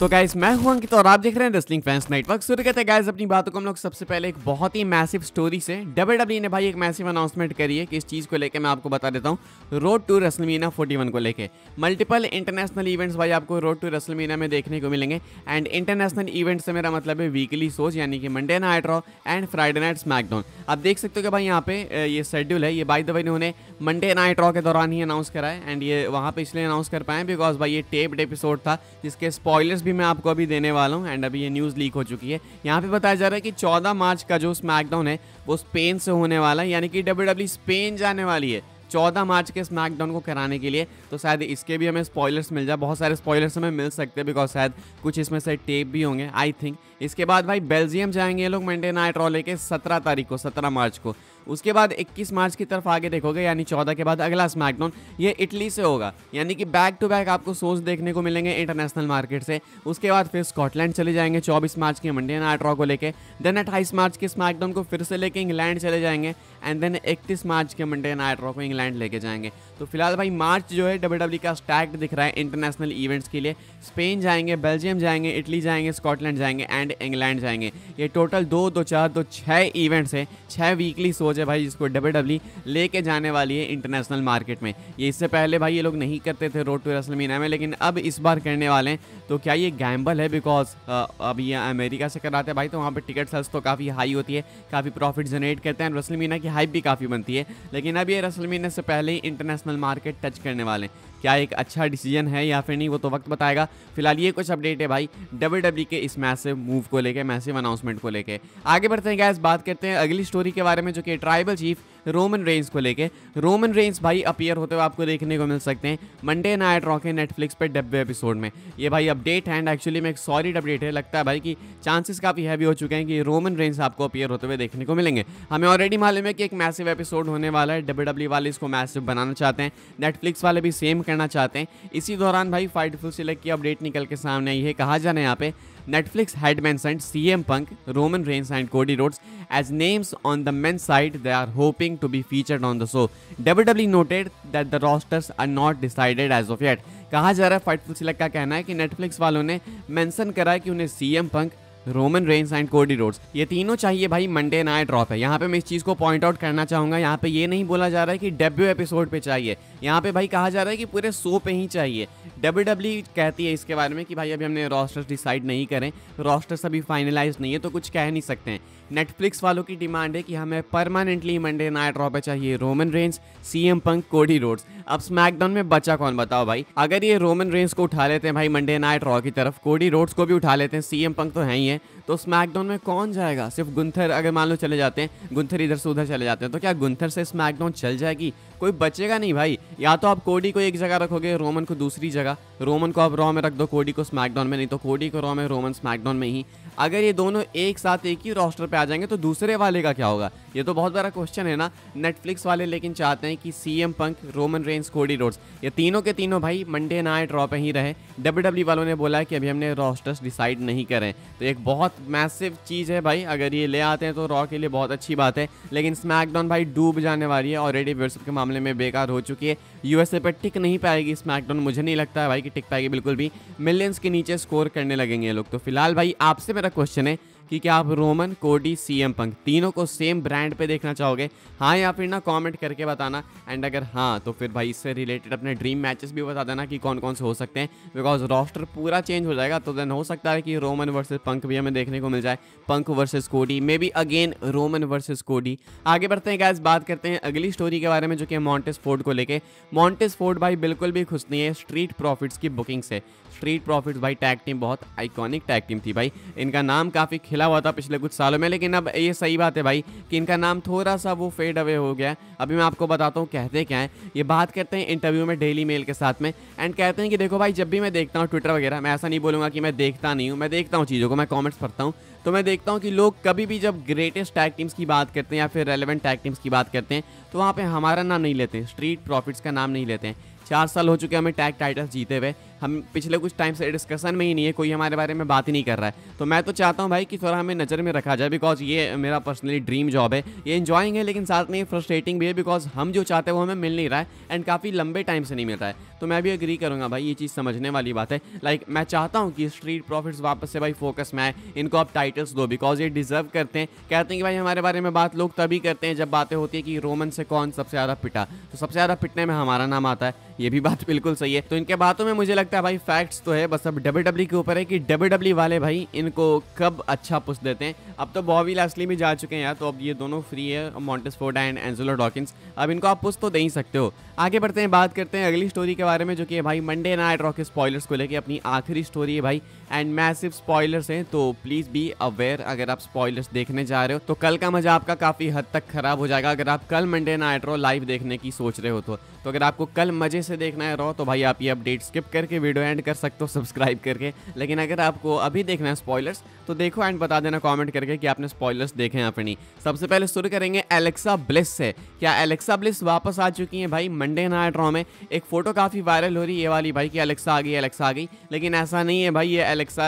तो गाइज मैं हूं अंकित तो और आप देख रहे हैं रेसलिंग फैंस नेटवर्क शुरू कहते हैं गाइज अपनी बातों को हम लोग सबसे पहले एक बहुत ही मैसिव स्टोरी से डब्ल्यू डब्ल्यू e ने भाई एक मैसिव अनाउंसमेंट करी है कि इस चीज़ को लेकर मैं आपको बता देता हूं रोड टू रसलमीना 41 को लेके मल्टीपल इंटरनेशनल इवेंट्स भाई आपको रोड टू रसलमीना में देखने को मिलेंगे एंड इंटरनेशनल इवेंट से मेरा मतलब है वीकली सोच यानी कि Monday night Raw and Friday night SmackDown आप देख सकते हो कि भाई यहाँ पे ये शेड्यूल है ये बाई दबाई इन्होंने मंडे नाइट रॉ के दौरान ही अनाउंस करा है एंड ये वहाँ पर इसलिए अनाउंस कर पाए बिकॉज भाई ये टेप्ड एपिसोड था जिसके स्पॉयलर्स भी मैं आपको अभी देने वाला हूँ एंड अभी ये न्यूज़ लीक हो चुकी है यहाँ पे बताया जा रहा है कि 14 मार्च का जो स्मैकडाउन है वो स्पेन से होने वाला है यानी कि डब्ल्यू स्पेन e जाने वाली है चौदह मार्च के स्मैकडाउन को कराने के लिए तो शायद इसके भी हमें स्पॉयलर्स मिल जाए बहुत सारे स्पॉयलर्स हमें मिल सकते हैं बिकॉज शायद कुछ इसमें से टेप भी होंगे आई थिंक इसके बाद भाई बेल्जियम जाएंगे ये लोग मंडे नाइट रॉ लेके सत्रह तारीख को सत्रह मार्च को उसके बाद 21 मार्च की तरफ आगे देखोगे यानी 14 के बाद अगला स्मैकडाउन ये इटली से होगा यानी कि बैक टू बैक आपको सोच देखने को मिलेंगे इंटरनेशनल मार्केट से उसके बाद फिर स्कॉटलैंड चले जाएंगे 24 मार्च के मंडे नाइट रॉ को लेके देन अट्ठाईस मार्च के स्मैकडाउन को फिर से लेके इंग्लैंड चले जाएंगे एंड देन इकतीस मार्च के मंडे नाइट रॉ को इंग्लैंड लेके जाएंगे तो फिलहाल भाई मार्च जो है डब्ल्यू e का स्टैक्ट दिख रहा है इंटरनेशनल इवेंट्स के लिए स्पेन जाएंगे बेल्जियम जाएंगे इटली जाएंगे स्कॉटलैंड जाएंगे एंड एंड इंग्लैंड जाएंगे ये टोटल दो दो चार दो छः इवेंट्स हैं छः वीकली सोच है भाई जिसको डब्ल्यू e लेके जाने वाली है इंटरनेशनल मार्केट में ये इससे पहले भाई ये लोग नहीं करते थे रोड टू रसलमीना में लेकिन अब इस बार करने वाले हैं तो क्या ये गैम्बल है बिकॉज अब ये अमेरिका से कराते हैं भाई तो वहाँ पर टिकट सेल्स तो काफ़ी हाई होती है काफ़ी प्रॉफिट जनरेट करते हैं रसलमीना की हाइप भी काफ़ी बनती है लेकिन अब ये रसलमीना से पहले ही इंटरनेशनल मार्केट टच करने वाले हैं क्या एक अच्छा डिसीजन है या फिर नहीं वो तो वक्त बताएगा फिलहाल ये कुछ अपडेट है भाई डब्ल्यू डब्ल्यू e के इस मैसिव मूव को लेकर मैसिव अनाउंसमेंट को लेकर आगे बढ़ते हैं गैस बात करते हैं अगली स्टोरी के बारे में जो कि ट्राइबल चीफ रोमन रेंज को लेके रोमन रेंज भाई अपियर होते हुए आपको देखने को मिल सकते हैं मंडे नाइट रॉक है नेटफ्लिक्स पर डब्बे एपिसोड में ये भाई अपडेट है एंड एक्चुअली में एक सॉलिड अपडेट है लगता है भाई कि चांसेस काफ़ी हैवी हो चुके हैं कि रोमन रेंज आपको अपियर होते हुए देखने को मिलेंगे हमें ऑलरेडी मालूम है कि एक मैसिव एपिसोड होने वाला है डब्ल्यू e वाले इसको मैसिव बनाना चाहते हैं नेटफ्लिक्स वाले भी सेम करना चाहते हैं इसी दौरान भाई फाइटफुल सिलेक्ट की अपडेट निकल के सामने आई है कहा जाना यहाँ पे Netflix had mentioned CM Punk, Roman Reigns, and Cody Rhodes as names on the men's side they are hoping to be featured on the show. WWE noted that the rosters are not decided as of yet. कहा जा रहा है Fightful select का कहना है कि Netflix वालों ने मेंशन करा कि उन्हें CM Punk Roman Reigns and Cody Rhodes ये तीनों चाहिए भाई मंडे नाइट ड्रॉप है यहाँ पे मैं इस चीज़ को पॉइंट आउट करना चाहूँगा यहाँ पे ये नहीं बोला जा रहा है कि डेब्यू एपिसोड पे चाहिए यहाँ पे भाई कहा जा रहा है कि पूरे शो पे ही चाहिए डब्ल्यू डब्ल्यू कहती है इसके बारे में कि भाई अभी हमने रॉस्टर्स डिसाइड नहीं करें रॉस्टर्स अभी फाइनलाइज नहीं है तो कुछ कह नहीं सकते हैं नेटफ्लिक्स वालों की डिमांड है कि हमें परमानेंटली मंडे नाइट रॉ पे चाहिए Roman Reigns CM Punk Cody Rhodes अब स्मैकडाउन में बचा कौन बताओ भाई अगर ये रोमन रेंज को उठा लेते हैं भाई मंडे नाइट रॉ की तरफ कोडी रोड्स को भी उठा लेते हैं सीएम पंक तो है ही है तो स्मैकडाउन में कौन जाएगा सिर्फ गुंथर अगर मान लो चले जाते हैं गुंथर इधर से उधर चले जाते हैं तो क्या गुंथर से स्मैकडाउन चल जाएगी कोई बचेगा नहीं भाई या तो आप कोडी को एक जगह रखोगे रोमन को दूसरी जगह रोमन को आप रॉ में रख दो कोडी को स्मैकडाउन में नहीं तो कोडी को रॉ में रोमन स्मैकडाउन में ही अगर ये दोनों एक साथ एक ही रोस्टर पे आ जाएंगे तो दूसरे वाले का क्या होगा ये तो बहुत बड़ा क्वेश्चन है ना नेटफ्लिक्स वाले लेकिन चाहते हैं कि C M Punk Roman Reigns Cody Rhodes ये तीनों के तीनों भाई मंडे नाइट रॉ पे ही रहे डब्ल्यू e वालों ने बोला कि अभी हमने रोस्टर्स डिसाइड नहीं करें तो एक बहुत मैसिव चीज़ है भाई अगर ये ले आते हैं तो रॉ के लिए बहुत अच्छी बात है लेकिन स्मैकडाउन भाई डूब जाने वाली है ऑलरेडी वर्सअप के मामले में बेकार हो चुकी है यूएसए पर टिक नहीं पाएगी स्मैकडाउन मुझे नहीं लगता है भाई कि टिक पाएगी बिल्कुल भी मिलियंस के नीचे स्कोर करने लगेंगे लोग तो फिलहाल भाई आपसे मेरा क्वेश्चन है कि क्या आप रोमन कोडी सी एम पंक तीनों को सेम ब्रांड पे देखना चाहोगे हाँ या फिर ना कमेंट करके बताना एंड अगर हाँ तो फिर भाई इससे रिलेटेड अपने ड्रीम मैचेस भी बता देना कि कौन कौन से हो सकते हैं बिकॉज रॉस्टर पूरा चेंज हो जाएगा तो देन हो सकता है कि रोमन वर्सेज पंक भी हमें देखने को मिल जाए Punk versus Cody may be again Roman versus Cody आगे बढ़ते हैं गैस बात करते हैं अगली स्टोरी के बारे में जो कि मॉन्टेस फोर्ड को लेकर मॉन्टेस फोर्ड भाई बिल्कुल भी खुश नहीं है स्ट्रीट प्रॉफिट्स की बुकिंग से स्ट्रीट प्रॉफिट्स भाई टैग टीम बहुत आइकॉनिक टैग टीम थी भाई इनका नाम काफ़ी खिला हुआ था पिछले कुछ सालों में लेकिन अब ये सही बात है भाई कि इनका नाम थोड़ा सा वो फेड अवे हो गया अभी मैं आपको बताता हूँ कहते क्या है ये बात करते हैं इंटरव्यू में डेली मेल के साथ में एंड कहते हैं कि देखो भाई जब भी मैं देखता हूँ ट्विटर वगैरह मैं ऐसा नहीं बोलूँगा कि मैं देखता नहीं हूँ मैं देखता हूँ चीज़ों को मैं कॉमेंट्स पढ़ता हूँ तो मैं देखता हूँ कि लोग कभी भी जब ग्रेटेस्ट टैग टीम्स की बात करते हैं या फिर रेलिवेंट टैग टीम्स की बात करते हैं तो वहाँ पर हमारा नाम नहीं लेते हैं स्ट्रीट प्रॉफिट्स का नाम नहीं लेते हैं चार साल हो चुके हैं हमें टैग टाइटल्स जीते हुए हम पिछले कुछ टाइम से डिस्कशन में ही नहीं है कोई हमारे बारे में बात ही नहीं कर रहा है तो मैं तो चाहता हूँ भाई कि थोड़ा हमें नज़र में रखा जाए बिकॉज ये मेरा पर्सनली ड्रीम जॉब है ये इन्जॉइंग है लेकिन साथ में फ्रस्ट्रेटिंग भी है बिकॉज हम जो चाहते हैं वो हमें मिल नहीं रहा है एंड काफ़ी लंबे टाइम से नहीं मिल रहा है तो मैं भी अग्री करूँगा भाई ये चीज़ समझने वाली बात है लाइक like, मैं चाहता हूँ कि स्ट्रीट प्रॉफिट्स वापस से भाई फोकस में आए इनको आप टाइटल्स दो बिकॉज ये डिजर्व करते हैं कहते हैं कि भाई हमारे बारे में बात लोग तभी करते हैं जब बातें होती है कि रोमन से कौन सबसे ज़्यादा पिटा तो सबसे ज़्यादा पिटने में हमारा नाम आता है ये भी बात बिल्कुल सही है तो इनके बातों में मुझे लगता है भाई फैक्ट्स तो है बस अब डब्ल्यू डब्ल्यू e के ऊपर है कि डब्ल्यू डब्ल्यू e वाले भाई इनको कब अच्छा पुश देते हैं अब तो बॉबी लास्टली भी जा चुके हैं यार तो अब ये दोनों फ्री है मॉन्टेसफोर्ड एंड एंजोलो डॉकिंस अब इनको आप पुश तो दे ही सकते हो आगे बढ़ते हैं बात करते हैं अगली स्टोरी के बारे में जो कि भाई मंडे नाइट रॉक स्पॉयलर्स को लेकर अपनी आखिरी स्टोरी है भाई एंड मैसिव स्पॉयलर्स हैं तो प्लीज़ बी अवेयर अगर आप स्पॉयलर्स देखने जा रहे हो तो कल का मजा आपका काफ़ी हद तक खराब हो जाएगा अगर आप कल मंडे नाइट रॉ लाइव देखने की सोच रहे हो तो, तो अगर आपको कल मज़े से देखना है रॉ तो भाई आप ये अपडेट स्किप करके के वीडियो एंड कर सकते हो सब्सक्राइब करके लेकिन अगर आपको अभी देखना है स्पॉयलर्स तो देखो एंड बता देना कमेंट करके कि आपने स्पॉयलर्स देखे हैं अपनी सबसे पहले शुरू करेंगे एलेक्सा ब्लिस से क्या एलेक्सा ब्लिस वापस आ चुकी है भाई मंडे नाइट रॉ में एक फोटो काफ़ी वायरल हो रही है ये वाली भाई कि एलेक्सा आ गई एलेक्सा आ गई लेकिन ऐसा नहीं है भाई ये एलेक्सा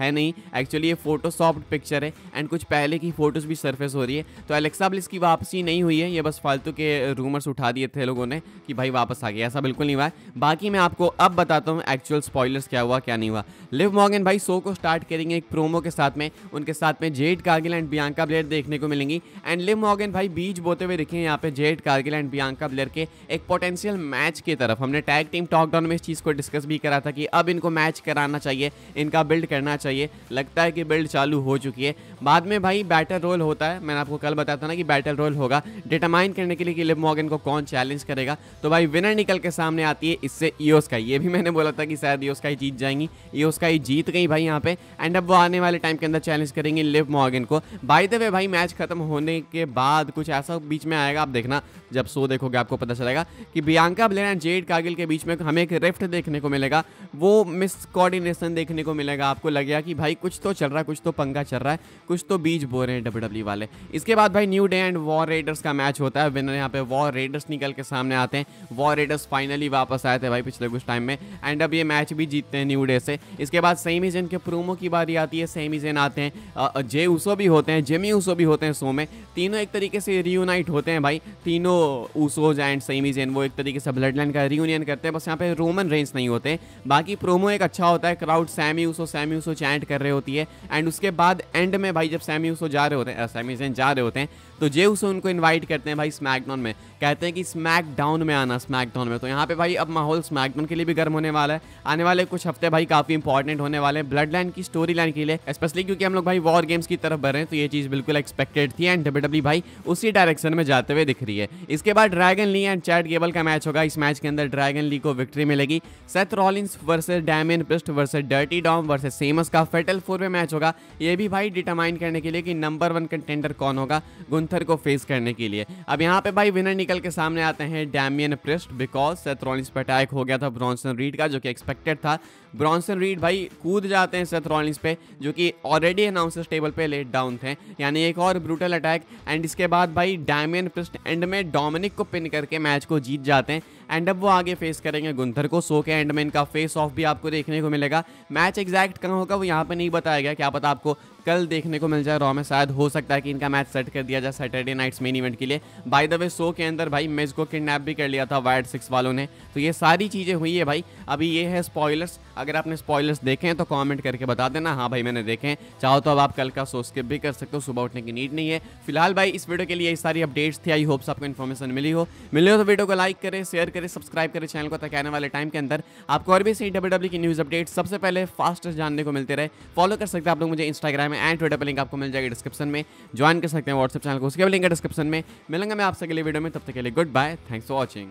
है नहीं एक्चुअली ये फोटोसॉफ्ट पिक्चर है एंड कुछ पहले की फ़ोटोज़ भी सरफेस हो रही है तो एलेक्सा ब्लिस की वापसी नहीं हुई है ये बस फालतू के रूमर्स उठा दिए थे लोगों ने कि भाई वापस आ गया ऐसा बिल्कुल नहीं हुआ है बाकी मैं आपको अब बताता हूँ एक्चुअल स्पॉयलर्स क्या हुआ क्या नहीं हुआ लिव मॉगन भाई शो को स्टार्ट करेंगे एक प्रोमो के साथ में उनके साथ में Jade Cargill and Bianca Belair देखने को मिलेंगी एंड लिव मॉगन भाई बीच बोते हुए दिखे यहाँ पे Jade Cargill and Bianca Belair के एक पोटेंशियल मैच की तरफ हमने टैग टीम टॉकडाउन में इस चीज़ को डिस्कस भी करा था कि अब इनको मैच कराना चाहिए इनका बिल्ड करना चाहिए लगता है कि बिल्ड चालू हो चुकी है बाद में भाई बैटल रोल होता है मैंने आपको कल बताया था ना कि बैटल रोल होगा डिटरमाइन करने के लिए कि लिव मॉगन को कौन चैलेंज करेगा तो भाई विनर निकल के सामने आती है इससे ईओस का ये भी मैंने बोला था कि शायद ये उसका ही जीत जाएंगी ये उसका ही जीत गई भाई यहाँ पे एंड अब वो आने वाले टाइम के अंदर चैलेंज करेंगे लिव मॉर्गन को बाई द वे भाई मैच खत्म होने के बाद कुछ ऐसा बीच में आएगा आप देखना जब सो देखोगे आपको पता चलेगा कि Bianca Belair and Jade Cargill के बीच में हमें एक रिफ्ट देखने को मिलेगा वो मिस कोऑर्डिनेशन देखने को मिलेगा आपको लगेगा कि भाई कुछ तो चल रहा है कुछ तो पंगा चल रहा है कुछ तो बीच बो रहे हैं डब्ल्यू e वाले इसके बाद भाई New Day and War Raiders का मैच होता है विनर यहाँ पे वॉर रेडर्स निकल के सामने आते हैं वॉर रेडर्स फाइनली वापस आए थे भाई पिछले कुछ टाइम में एंड अब ये मैच भी जीतते हैं न्यू डे से इसके बाद सेमी जेन के प्रोमो की बारी आती है सेमी जेन आते हैं जे ऊसो भी होते हैं जेमी ऊसो भी होते हैं सो में तीनों एक तरीके से रीयूनाइट होते हैं भाई तीनों ऊसोज एंड सेमी जेन वो एक तरीके से ब्लड लाइन का रीयूनियन करते हैं बस यहाँ पे रोमन रेंज नहीं होते बाकी प्रोमो एक अच्छा होता है crowd Sami Uso Sami Uso chant कर रहे होती है एंड उसके बाद एंड में भाई जब सैमी ऊसो जा रहे होते हैं सैमी जा रहे होते हैं तो जे उसे उनको इन्वाइट करते हैं भाई स्मैकडाउन में कहते हैं कि स्मैकडाउन में आना स्मैकडाउन में तो यहाँ पे भाई अब माहौल स्मैकडाउन के लिए भी गर्म होने वाला है आने वाले कुछ हफ्ते भाई काफ़ी इंपॉर्टेंट होने वाले हैं ब्लड लाइन की स्टोरी लाइन के लिए स्पेशली क्योंकि हम लोग भाई वॉर गेम्स की तरफ बढ़ रहे हैं तो ये चीज़ बिल्कुल एक्सपेक्टेड थी एंड डब्ल्यू e भाई उसी डायरेक्शन में जाते हुए दिख रही है इसके बाद Dragon Lee and Chad Gable का मैच होगा इस मैच के अंदर ड्रैगन ली को विक्ट्री मिलेगी Seth Rollins versus Damian Priest versus Dirty Dom versus Sheamus का फेटल फोर में मैच होगा ये भी भाई डिटरमाइन करने के लिए कि नंबर वन कंटेंडर कौन होगा लूथर को फेस करने के लिए अब यहाँ पे भाई विनर निकल के सामने आते हैं डैमियन प्रिस्ट बिकॉज सेथरॉलिस पर अटैक हो गया था ब्रॉन्सन रीड का जो कि एक्सपेक्टेड था ब्रॉन्सन रीड भाई कूद जाते हैं सेथरॉलिस पे जो कि ऑलरेडी अनाउंसर्स टेबल पे लेट डाउन थे यानी एक और ब्रूटल अटैक एंड इसके बाद भाई डैमियन प्रिस्ट एंड में डोमिनिक को पिन करके मैच को जीत जाते हैं एंड अब वो आगे फेस करेंगे गुंथर को सो के एंड में इनका फेस ऑफ भी आपको देखने को मिलेगा मैच एग्जैक्ट कहाँ होगा वो यहाँ पर नहीं बताया गया क्या पता आपको कल देखने को मिल जाए रॉ में शायद हो सकता है कि इनका मैच सेट कर दिया जाए सैटरडे नाइट्स मेन इवेंट के लिए बाय द वे शो के अंदर भाई मेज को किडनैप भी कर लिया था वाइट सिक्स वालों ने तो ये सारी चीज़ें हुई है भाई अभी ये है स्पॉयलर्स अगर आपने स्पॉयलर्स देखे हैं तो कमेंट करके बता देना हाँ भाई मैंने देखे हैं चाहो तो अब आप कल का शो स्किप भी कर सकते हो सुबह उठने की नीड नहीं है फिलहाल भाई इस वीडियो के लिए ये सारी अपडेट्स थी आई होप्स आपको इन्फॉर्मेशन मिली हो मिले हो तो वीडियो को लाइक करें शेयर करें करें सब्सक्राइब करें चैनल को ताकि आने वाले टाइम के अंदर आपको और भी सही डब्ल्यू e की न्यूज़ अपडेट सबसे पहले फास्टेस्ट जानने को मिलते रहे फॉलो कर सकते हैं आप लोग मुझे इंस्टाग्राम में एंड ट्विटर पर लिंक आपको मिल जाएगी डिस्क्रिप्शन में ज्वाइन कर सकते हैं व्हाट्सअप चैनल को उसके भी लिंक है डिस्क्रिप्शन में मिलेंगे मैं आपसे अगले वीडियो में तब तक के लिए goodbye thanks for watching